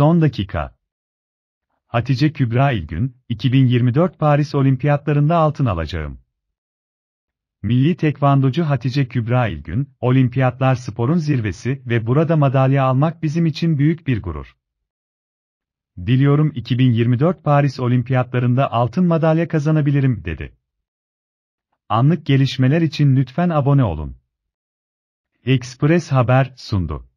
Son dakika. Hatice Kübra İlgün, 2024 Paris Olimpiyatlarında altın alacağım. Milli tekvandocu Hatice Kübra İlgün, olimpiyatlar sporun zirvesi ve burada madalya almak bizim için büyük bir gurur. Diliyorum 2024 Paris Olimpiyatlarında altın madalya kazanabilirim, dedi. Anlık gelişmeler için lütfen abone olun. Express Haber sundu.